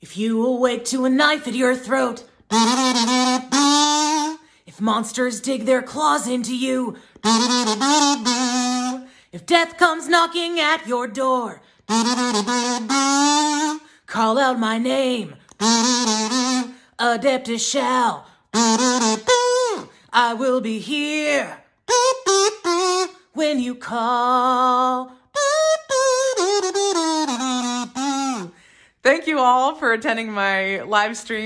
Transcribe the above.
If you awake to a knife at your throat, if monsters dig their claws into you, if death comes knocking at your door, call out my name. Adeptus shall. I will be here when you call. Thank you all for attending my live stream.